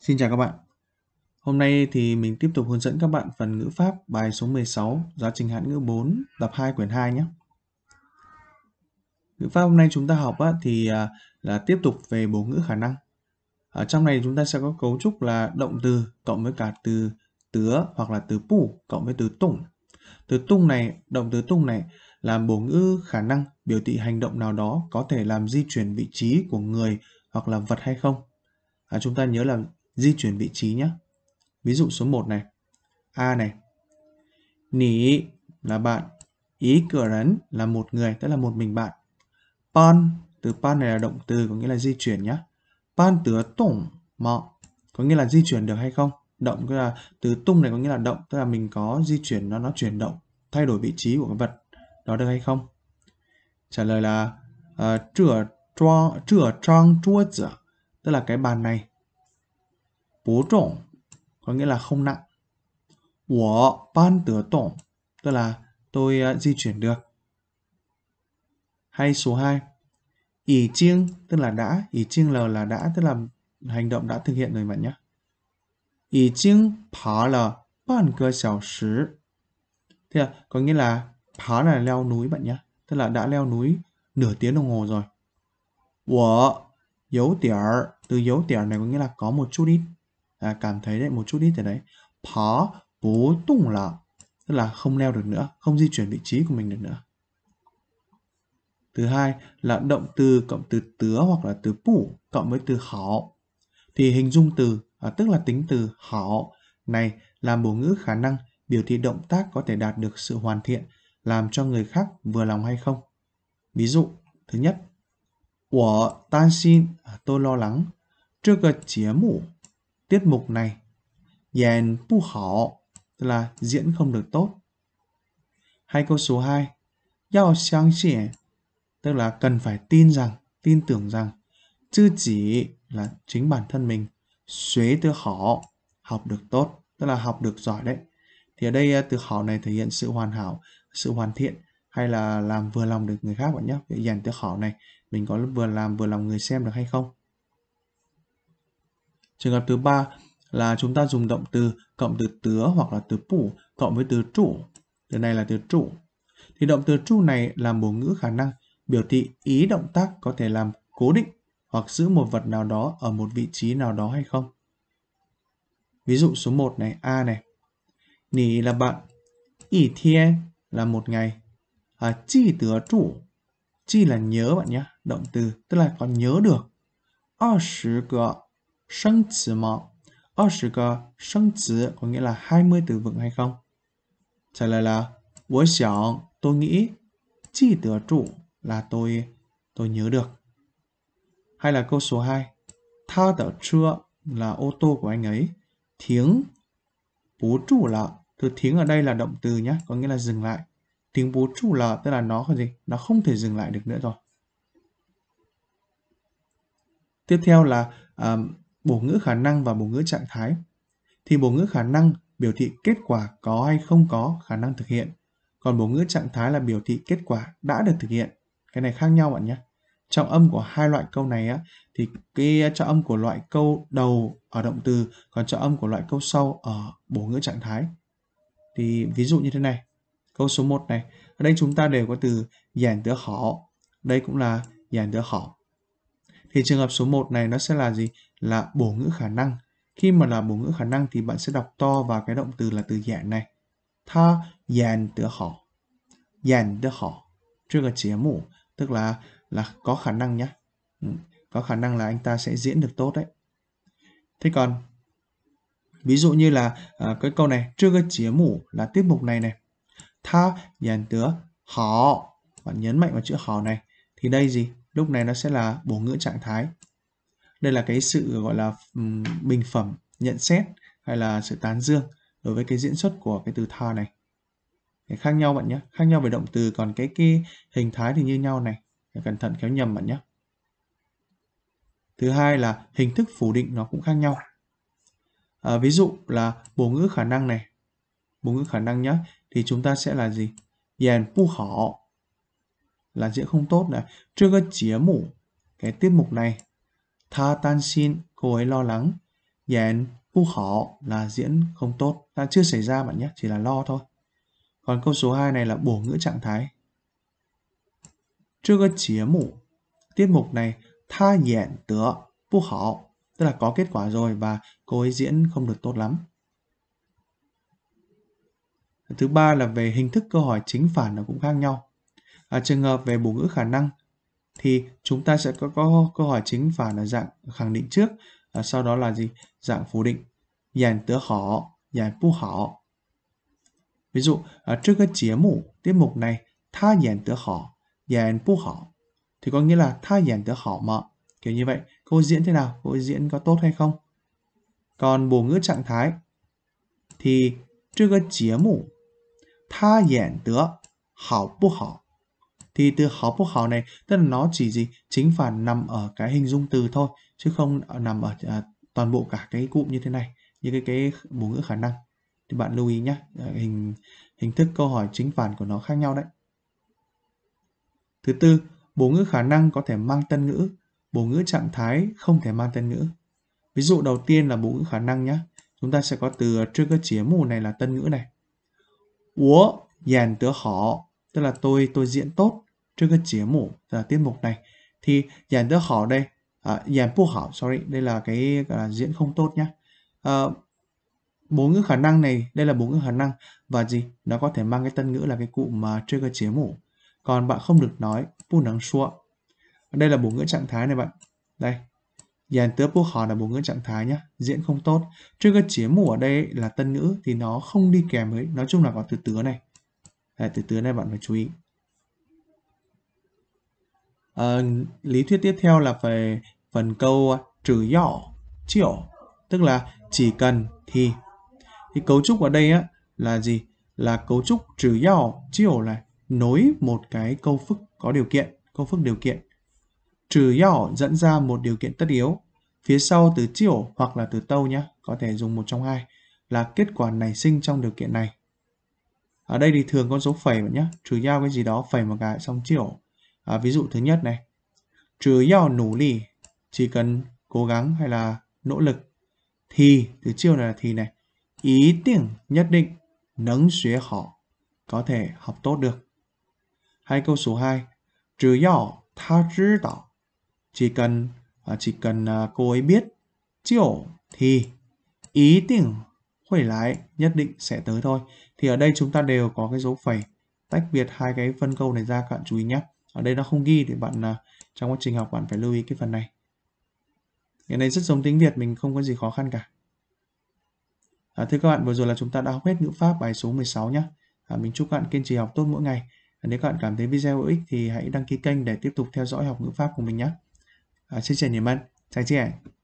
Xin chào các bạn. Hôm nay thì mình tiếp tục hướng dẫn các bạn phần ngữ pháp bài số 16 giáo trình hạn ngữ 4 tập 2 quyển 2 nhé. Ngữ pháp hôm nay chúng ta học á, thì à, là tiếp tục về bổ ngữ khả năng. Ở trong này chúng ta sẽ có cấu trúc là động từ cộng với cả từ tứa hoặc là từ pu cộng với từ tùng. Từ tung này, động từ tung này làm bổ ngữ khả năng biểu thị hành động nào đó có thể làm di chuyển vị trí của người hoặc là vật hay không. À, chúng ta nhớ là di chuyển vị trí nhé. Ví dụ số 1 này. A này. Nỉ là bạn. Ý cửa rắn là một người, tức là một mình bạn. Pan, từ pan này là động từ, có nghĩa là di chuyển nhé. Pan từ tổng mọ, có nghĩa là di chuyển được hay không? Động tức là từ tung này có nghĩa là động, tức là mình có di chuyển nó nó chuyển động, thay đổi vị trí của cái vật đó được hay không? Trả lời là chữa ờ, uh, trang chua tức là cái bàn này bố trọng có nghĩa là không nặng. Wo ban tờ tổng tức là tôi uh, di chuyển được. Hay số 2. Ý chiêng tức là đã, ý chiêng là là đã tức là hành động đã thực hiện rồi bạn nhé. Ý chiêng phá là ban cơ xào sứ. Thế à，có nghĩa là phá là leo núi bạn nhé. Tức là đã leo núi nửa tiếng đồng hồ rồi. Wo yếu tiểu từ yếu tiểu này có nghĩa là có một chút ít à, cảm thấy đấy một chút ít thế đấy phó bố tung là tức là không leo được nữa không di chuyển vị trí của mình được nữa thứ hai là động từ cộng từ tứa hoặc là từ phủ cộng với từ họ thì hình dung từ à, tức là tính từ họ này làm bổ ngữ khả năng biểu thị động tác có thể đạt được sự hoàn thiện làm cho người khác vừa lòng hay không ví dụ thứ nhất của tan xin à, tôi lo lắng trước cái chiếm mũ tiết mục này. Diễn bu hảo tức là diễn không được tốt. hay câu số 2. Yao xiang xie tức là cần phải tin rằng, tin tưởng rằng chư chỉ là chính bản thân mình. Xuế từ hảo học được tốt tức là học được giỏi đấy. Thì ở đây à, từ hảo này thể hiện sự hoàn hảo, sự hoàn thiện hay là làm vừa lòng được người khác bạn nhé. Cái dàn từ hảo này mình có vừa làm vừa lòng người xem được hay không? Trường hợp thứ ba là chúng ta dùng động từ cộng từ tứa hoặc là từ phủ cộng với từ chủ Từ này là từ chủ Thì động từ chủ này là một ngữ khả năng biểu thị ý động tác có thể làm cố định hoặc giữ một vật nào đó ở một vị trí nào đó hay không. Ví dụ số 1 này, A này. Nì là bạn, ỷ thiên là một ngày. À, chi tứa chủ chi là nhớ bạn nhé, động từ, tức là còn nhớ được. 20 cái 生词吗？二十个生词 có nghĩa là 20 từ vựng hay không? Trả lời là Tôi 想, tôi nghĩ, chi tờ trụ là tôi tôi nhớ được. Hay là câu số 2 Tha tờ chưa là ô tô của anh ấy. Tiếng bố trụ là từ tiếng ở đây là động từ nhé, có nghĩa là dừng lại. Tiếng bố trụ là tức là nó có gì? Nó không thể dừng lại được nữa rồi. Tiếp theo là um, bổ ngữ khả năng và bổ ngữ trạng thái. Thì bổ ngữ khả năng biểu thị kết quả có hay không có khả năng thực hiện. Còn bổ ngữ trạng thái là biểu thị kết quả đã được thực hiện. Cái này khác nhau bạn nhé. Trọng âm của hai loại câu này á, thì cái trọng âm của loại câu đầu ở động từ còn trọng âm của loại câu sau ở bổ ngữ trạng thái. Thì ví dụ như thế này. Câu số 1 này. Ở đây chúng ta đều có từ giản tựa họ. Đây cũng là giản tựa họ. Thì trường hợp số 1 này nó sẽ là gì? Là bổ ngữ khả năng. Khi mà là bổ ngữ khả năng thì bạn sẽ đọc to vào cái động từ là từ dạng này. Tha dàn tự họ. Dàn tự họ. Trước là chế mũ. Tức là là có khả năng nhé ừ, Có khả năng là anh ta sẽ diễn được tốt đấy. Thế còn ví dụ như là à, cái câu này trước cái chế mũ là tiết mục này này. Tha dàn tứa họ. Bạn nhấn mạnh vào chữ họ này. Thì đây gì? lúc này nó sẽ là bổ ngữ trạng thái đây là cái sự gọi là bình phẩm nhận xét hay là sự tán dương đối với cái diễn xuất của cái từ tha này cái khác nhau bạn nhé khác nhau về động từ còn cái cái hình thái thì như nhau này phải cẩn thận kéo nhầm bạn nhé thứ hai là hình thức phủ định nó cũng khác nhau à, ví dụ là bổ ngữ khả năng này bổ ngữ khả năng nhé thì chúng ta sẽ là gì dàn pu họ là diễn không tốt này. chưa có chĩa mũ, cái tiết mục này. Tha tan xin, cô ấy lo lắng. Diễn bu khó là diễn không tốt. Ta chưa xảy ra bạn nhé, chỉ là lo thôi. Còn câu số 2 này là bổ ngữ trạng thái. chưa có chĩa mũ, tiết mục này. Tha diễn tựa bu khó. Tức là có kết quả rồi và cô ấy diễn không được tốt lắm. Thứ ba là về hình thức câu hỏi chính phản nó cũng khác nhau à, trường hợp về bổ ngữ khả năng thì chúng ta sẽ có, có câu hỏi chính và là dạng khẳng định trước à, sau đó là gì dạng phủ định dàn tớ họ dàn bu họ ví dụ à, trước cái chế mục tiết mục này tha dàn tớ họ dàn bu họ thì có nghĩa là tha dàn tớ họ mà kiểu như vậy cô diễn thế nào cô diễn có tốt hay không còn bổ ngữ trạng thái thì trước cái chế mục tha dàn tớ hảo bu hảo thì từ học phúc hảo này tức là nó chỉ gì chính phản nằm ở cái hình dung từ thôi chứ không nằm ở à, toàn bộ cả cái cụm như thế này như cái cái bổ ngữ khả năng thì bạn lưu ý nhé à, hình hình thức câu hỏi chính phản của nó khác nhau đấy thứ tư bổ ngữ khả năng có thể mang tân ngữ bổ ngữ trạng thái không thể mang tân ngữ ví dụ đầu tiên là bổ ngữ khả năng nhé chúng ta sẽ có từ trước cái chế mù này là tân ngữ này Wo dàn tớ họ tức là tôi tôi diễn tốt 这个节目 à, tiết mục này thì giảng đỡ họ đây à, giảng bu sorry đây là cái diễn không tốt nhá ờ, bốn ngữ khả năng này đây là bốn ngữ khả năng và gì nó có thể mang cái tân ngữ là cái cụ mà chơi cái chế mũ còn bạn không được nói bu nắng xua đây là bốn ngữ trạng thái này bạn đây dàn tớ bu hảo là bốn ngữ trạng thái nhá diễn không tốt chơi cái chế mũ ở đây là tân ngữ thì nó không đi kèm với nói chung là có từ tứa này đây, từ tứa này bạn phải chú ý à, lý thuyết tiếp theo là về phần câu à, trừ nhỏ chiểu tức là chỉ cần thì thì cấu trúc ở đây á là gì là cấu trúc trừ nhỏ chiểu là nối một cái câu phức có điều kiện câu phức điều kiện trừ nhỏ dẫn ra một điều kiện tất yếu phía sau từ chiểu hoặc là từ tâu nhá có thể dùng một trong hai là kết quả nảy sinh trong điều kiện này ở đây thì thường con số phẩy nhá trừ nhau cái gì đó phẩy một cái xong chiểu à, ví dụ thứ nhất này trừ yao nỗ lì chỉ cần cố gắng hay là nỗ lực thì từ chiêu này là thì này ý tưởng nhất định nấng xuế họ có thể học tốt được hay câu số 2 trừ yao ta chứ đạo chỉ cần à, chỉ cần à, cô ấy biết chiều thì ý tưởng hồi lái nhất định sẽ tới thôi thì ở đây chúng ta đều có cái dấu phẩy tách biệt hai cái phân câu này ra các bạn chú ý nhé ở đây nó không ghi thì bạn à, trong quá trình học bạn phải lưu ý cái phần này cái này rất giống tiếng Việt mình không có gì khó khăn cả à, thưa các bạn vừa rồi là chúng ta đã học hết ngữ pháp bài số 16 nhé à, mình chúc các bạn kiên trì học tốt mỗi ngày à, nếu các bạn cảm thấy video hữu ích thì hãy đăng ký kênh để tiếp tục theo dõi học ngữ pháp của mình nhé à, xin chào nhiều bạn chào chị